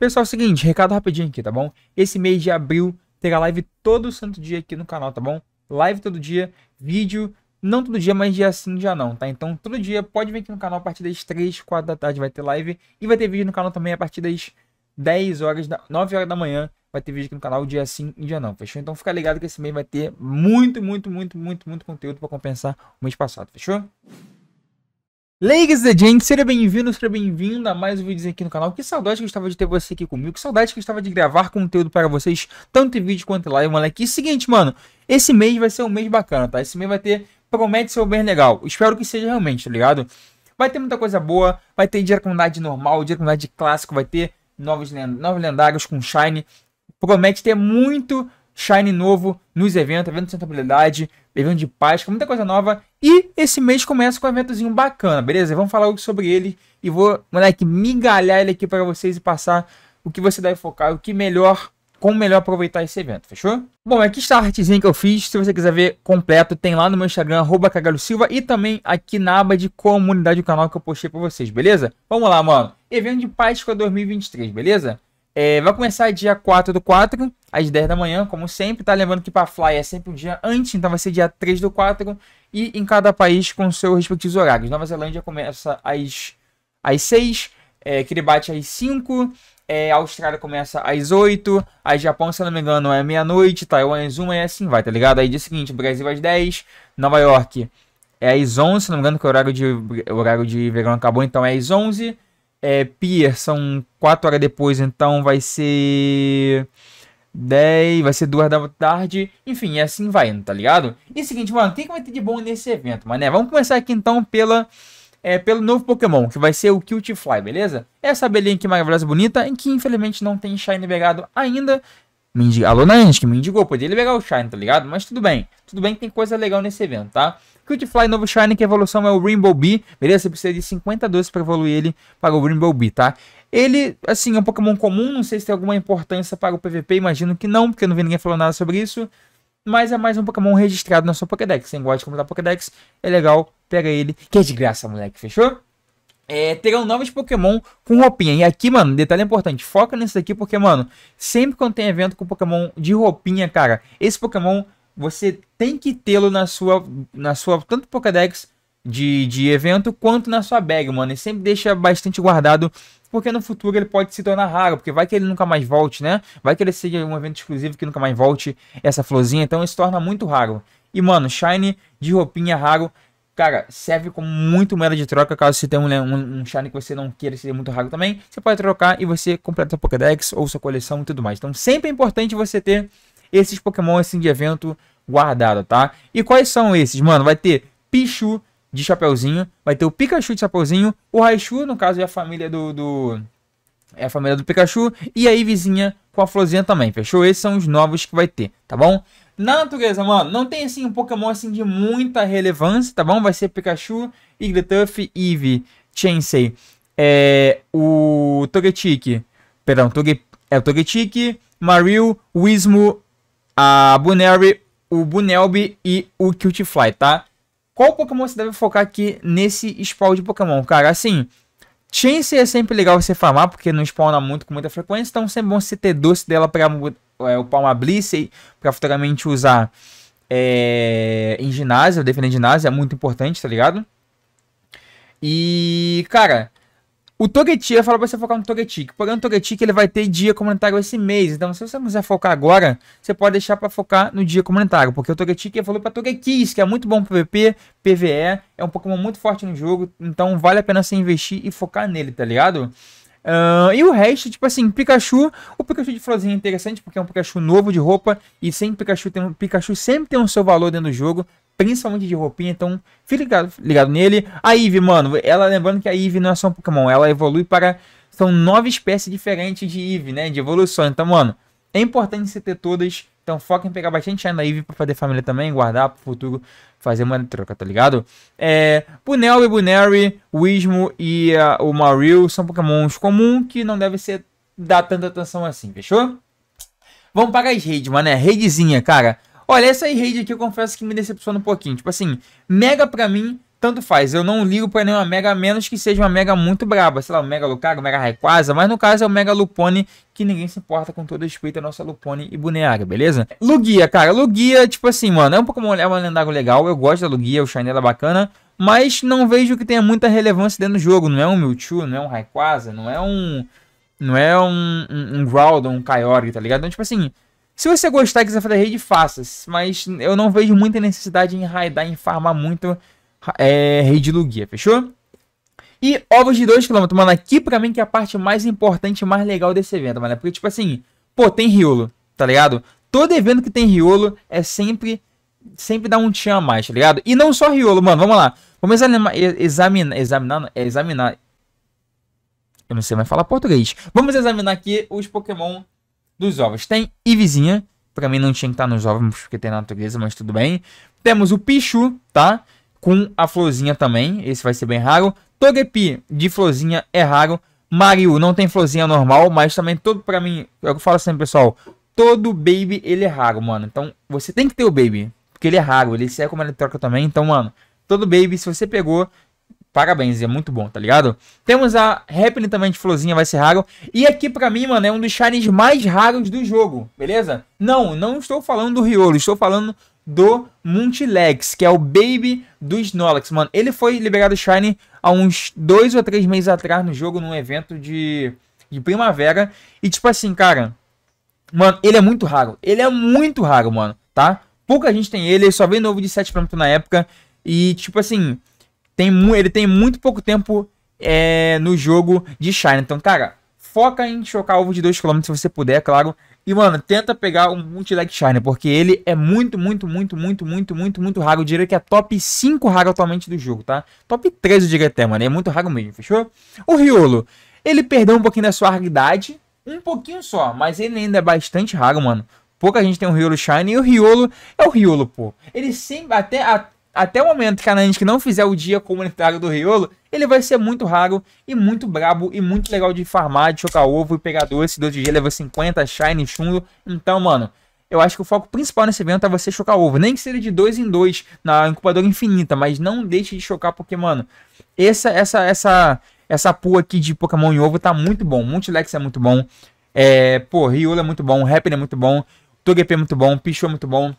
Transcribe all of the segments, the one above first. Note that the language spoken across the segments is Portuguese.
Pessoal, é o seguinte, recado rapidinho aqui, tá bom? Esse mês de abril terá live todo santo dia aqui no canal, tá bom? Live todo dia, vídeo, não todo dia, mas dia sim, dia não, tá? Então, todo dia pode vir aqui no canal a partir das 3, 4 da tarde vai ter live. E vai ter vídeo no canal também a partir das 10 horas, 9 horas da manhã vai ter vídeo aqui no canal dia sim e dia não, fechou? Então fica ligado que esse mês vai ter muito, muito, muito, muito, muito conteúdo para compensar o mês passado, fechou? Ladies and gente, seja bem-vindo, seja bem-vinda a mais um vídeo aqui no canal. Que saudade que eu estava de ter você aqui comigo, que saudade que eu estava de gravar conteúdo para vocês, tanto em vídeo quanto em live, moleque. E seguinte, mano, esse mês vai ser um mês bacana, tá? Esse mês vai ter, promete ser um mês legal. Espero que seja realmente, tá ligado? Vai ter muita coisa boa, vai ter dia com idade normal, dia com idade clássico, vai ter novos, novos lendários com Shine. Promete ter muito Shine novo nos eventos, evento de sustentabilidade, evento de Páscoa, muita coisa nova. E esse mês começa com um eventozinho bacana, beleza? Vamos falar algo sobre ele e vou, moleque, migalhar ele aqui para vocês e passar o que você deve focar, o que melhor, como melhor aproveitar esse evento, fechou? Bom, aqui está a artezinha que eu fiz, se você quiser ver completo, tem lá no meu Instagram, arroba Silva e também aqui na aba de comunidade do canal que eu postei para vocês, beleza? Vamos lá, mano. Evento de Páscoa 2023, beleza? É, vai começar dia 4 do 4, às 10 da manhã, como sempre. Tá lembrando que para Fly é sempre um dia antes, então vai ser dia 3 do 4. E em cada país com seus respectivos horários. Nova Zelândia começa às, às 6, é, Kiribati às 5, é, Austrália começa às 8, aí Japão, se não me engano, é meia-noite, Taiwan às 1 e é assim vai, tá ligado? Aí dia seguinte, Brasil às 10, Nova York é às 11, se não me engano, que é o horário de, o horário de verão acabou, então é às 11 é, Pier são 4 horas depois, então vai ser 10, vai ser 2 da tarde, enfim, e é assim vai indo, tá ligado? E é seguinte, mano, o que, que vai ter de bom nesse evento, mané? Vamos começar aqui então pela é, pelo novo Pokémon, que vai ser o Cutefly, beleza? Essa abelhinha aqui maravilhosa bonita, em que infelizmente não tem Shine pegado ainda, me indi... A Lona que me poderia pegar o Shine, tá ligado? Mas tudo bem, tudo bem que tem coisa legal nesse evento, tá? Fly, novo Shine, que a evolução é o Rainbow Bee, beleza? Você precisa de 50 doces pra evoluir ele para o Rainbow Bee, tá? Ele, assim, é um Pokémon comum, não sei se tem alguma importância para o PVP, imagino que não, porque eu não vi ninguém falando nada sobre isso. Mas é mais um Pokémon registrado na sua Pokédex. Você gosta de comprar Pokédex, é legal, pega ele, que é de graça, moleque, fechou? é, terão novos Pokémon com roupinha. E aqui, mano, detalhe importante, foca nesse aqui porque, mano, sempre quando tem evento com Pokémon de roupinha, cara, esse Pokémon você tem que tê-lo na sua, na sua tanto Pokédex de, de evento quanto na sua bag, mano. E sempre deixa bastante guardado porque no futuro ele pode se tornar raro, porque vai que ele nunca mais volte, né? Vai que ele seja um evento exclusivo que nunca mais volte essa florzinha, então isso torna muito raro. E, mano, Shine de roupinha raro Cara, serve como muito moeda de troca. Caso você tenha um, um, um Shiny que você não queira, ser muito raro também. Você pode trocar e você completa a Pokédex ou sua coleção e tudo mais. Então sempre é importante você ter esses Pokémon assim de evento guardado, tá? E quais são esses? Mano, vai ter Pichu de Chapeuzinho, vai ter o Pikachu de Chapeuzinho, o Raichu, no caso é a família do, do... É a família do Pikachu e aí vizinha com a florzinha também, fechou? Esses são os novos que vai ter, tá bom? Na natureza, mano, não tem assim um Pokémon assim de muita relevância, tá bom? Vai ser Pikachu, Igglytuff, Eevee, Chansey, é, o Togetic, perdão, Toge, é o Togetic, Marill, Wismo, a Bunelby, o Bunelby e o Cutefly, tá? Qual Pokémon você deve focar aqui nesse spawn de Pokémon, cara? Assim, Chansey é sempre legal você farmar, porque não spawna muito com muita frequência, então sempre bom você ter doce dela pra é, o Palma Blisse para futuramente usar é, em ginásio, defender ginásio, é muito importante, tá ligado? E, cara, o Togetic, eu falo pra você focar no Togetic. Porém, o Togetic é ele vai ter dia comunitário esse mês. Então, se você não quiser focar agora, você pode deixar pra focar no dia comunitário. Porque o Togetic falou pra Togekiss, que é muito bom pro PVP, PVE. É um Pokémon muito forte no jogo. Então, vale a pena você investir e focar nele, tá ligado? Uh, e o resto, tipo assim, Pikachu. O Pikachu de florzinha é interessante porque é um Pikachu novo de roupa. E sempre Pikachu tem um, Pikachu sempre tem o um seu valor dentro do jogo. Principalmente de roupinha, então fique ligado, ligado nele. A Eve, mano, ela lembrando que a Eve não é só um Pokémon, ela evolui para. São nove espécies diferentes de Eve, né? De evolução. Então, mano, é importante você ter todas então foca em pegar bastante Shine Naive pra fazer família também, guardar pro futuro, fazer uma troca, tá ligado? É, Bunel e Bunary, Wismo e uh, o Mauril são pokémons comuns que não deve ser dar tanta atenção assim, fechou? Vamos pagar as raids, mano, raidzinha, cara. Olha, essa raid aqui eu confesso que me decepciona um pouquinho. Tipo assim, Mega pra mim tanto faz. Eu não ligo para nenhuma Mega, a menos que seja uma Mega muito braba. Sei lá, o Mega Lucario, o Mega Rayquaza. Mas no caso é o Mega Lupone, que ninguém se importa com todo respeito a nossa Lupone e Buneaga, beleza? Lugia, cara. Lugia, tipo assim, mano, é um Pokémon, é um lendário legal. Eu gosto da Lugia, o Shiny dela é bacana. Mas não vejo que tenha muita relevância dentro do jogo. Não é um Mewtwo, não é um Rayquaza, não é um... Não é um, um, um Groudon, um Kyogre, tá ligado? Então, tipo assim... Se você gostar e quiser fazer rede, faça. Mas eu não vejo muita necessidade em raidar, em farmar muito é, rede Lugia, fechou? E ovos de 2km, mano, aqui pra mim que é a parte mais importante mais legal desse evento, mano. É porque, tipo assim, pô, tem Riolo, tá ligado? Todo evento que tem Riolo é sempre, sempre dá um tchan a mais, tá ligado? E não só Riolo, mano, vamos lá. Vamos examinar, examinar, examinar, é examinar. Eu não sei mais falar português. Vamos examinar aqui os Pokémon dos ovos. Tem Ivizinha, pra mim não tinha que estar tá nos ovos porque tem na natureza, mas tudo bem. Temos o Pichu, tá? com a florzinha também. Esse vai ser bem raro. Togepi de florzinha é raro. Mario não tem florzinha normal, mas também todo para mim, é o que eu falo sempre, pessoal. Todo baby ele é raro, mano. Então você tem que ter o baby, porque ele é raro, ele se é como ele troca também. Então, mano, todo baby se você pegou, parabéns, é muito bom, tá ligado? Temos a Happening também de florzinha, vai ser raro. E aqui pra mim, mano, é um dos shinies mais raros do jogo, beleza? Não, não estou falando do Riolo, estou falando do Multilex, que é o baby do Snorlax, mano. Ele foi liberado Shine há uns dois ou três meses atrás no jogo, num evento de, de primavera. E tipo assim, cara, mano, ele é muito raro. Ele é muito raro, mano, tá? Pouca gente tem ele, ele só veio novo de 7 pra na época. E tipo assim, tem, ele tem muito pouco tempo é, no jogo de Shine. Então, cara, Foca em chocar ovo de 2km se você puder, é claro. E, mano, tenta pegar um Multileg Shiner, porque ele é muito, muito, muito, muito, muito, muito, muito raro. Eu diria que é top 5 raro atualmente do jogo, tá? Top 3 eu diria até, mano. É muito raro mesmo, fechou? O Riolo, ele perdeu um pouquinho da sua raridade, um pouquinho só, mas ele ainda é bastante raro, mano. Pouca gente tem um Riolo Shine e o Riolo é o Riolo, pô. Ele sempre, até, a, até o momento que a Niantic não fizer o dia comunitário do Riolo, ele vai ser muito raro e muito brabo e muito legal de farmar, de chocar ovo e pegar doce. Do outro dia leva 50, shine, chumbo. Então, mano, eu acho que o foco principal nesse evento é você chocar ovo. Nem que seja de dois em dois na incubadora infinita, mas não deixe de chocar porque, mano, essa essa essa essa pua aqui de Pokémon e ovo tá muito bom. Multilex é muito bom. É, pô, Riolo é muito bom, Rapid é muito bom, Togepi é muito bom, Pichu é muito bom.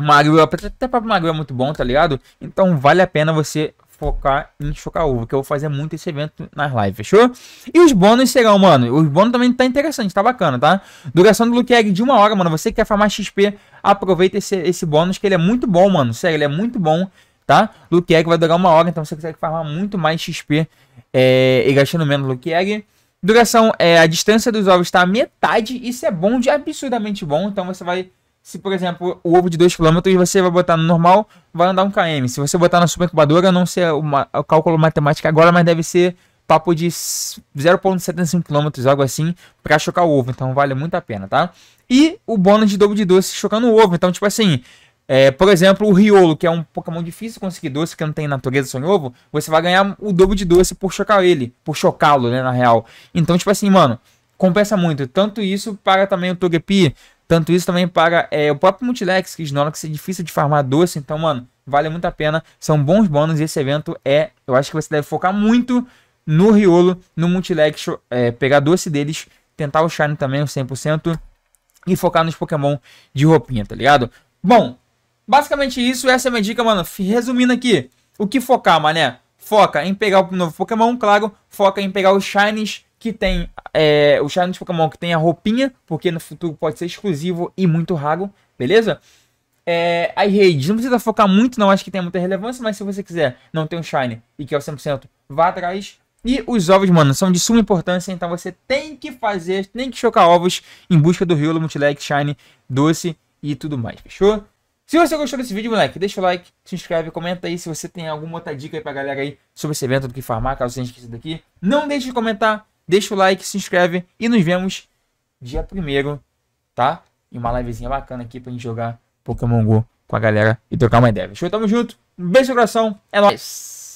Magrua, até para Mago é muito bom, tá ligado? Então vale a pena você focar em chocar ovo, que eu vou fazer muito esse evento nas lives, fechou? E os bônus serão, mano, os bônus também tá interessante, tá bacana, tá? Duração do Luke Egg de uma hora, mano, você que quer farmar XP, aproveita esse, esse bônus, que ele é muito bom, mano, sério, ele é muito bom, tá? Luke Egg vai durar uma hora, então você consegue farmar muito mais XP é, e gastando menos Luke Egg. Duração, é, a distância dos ovos está a metade, isso é bom, de absurdamente bom, então você vai se, por exemplo, o ovo de 2km você vai botar no normal, vai andar um km. Se você botar na supercubadora, não sei o cálculo matemático agora, mas deve ser papo de 0,75 km, algo assim, para chocar o ovo. Então vale muito a pena, tá? E o bônus de dobro de doce chocando o ovo. Então, tipo assim, é, por exemplo, o Riolo, que é um Pokémon difícil de conseguir doce, que não tem natureza só em ovo, você vai ganhar o dobro de doce por chocar ele, por chocá-lo, né, na real. Então, tipo assim, mano, compensa muito. Tanto isso para também o Togepi, tanto isso também para é, o próprio Multilex, que ignora que é difícil de farmar doce. Então, mano, vale muito a pena. São bons bônus e esse evento é. Eu acho que você deve focar muito no Riolo, no Multilex, é, pegar doce deles, tentar o Shine também, o 100%, e focar nos Pokémon de roupinha, tá ligado? Bom, basicamente isso. Essa é a minha dica, mano. Resumindo aqui, o que focar, mané? Foca em pegar o novo Pokémon, claro. Foca em pegar os Shines que tem é, o Shiny de Pokémon que tem a roupinha, porque no futuro pode ser exclusivo e muito raro, beleza? É, aí, raids, não precisa focar muito, não acho que tem muita relevância, mas se você quiser não ter um Shine e que é o 100%, vá atrás. E os ovos, mano, são de suma importância, então você tem que fazer, tem que chocar ovos em busca do Riolo, Multileg, Shine, Doce e tudo mais, fechou? Se você gostou desse vídeo, moleque, deixa o like, se inscreve, comenta aí se você tem alguma outra dica aí pra galera aí sobre esse evento do que farmar, caso você tenha esquecido aqui. Não deixe de comentar, Deixa o like, se inscreve e nos vemos dia primeiro, tá? E uma livezinha bacana aqui pra gente jogar Pokémon GO com a galera e trocar uma ideia. Show, tamo junto. Um beijo no coração. É nóis.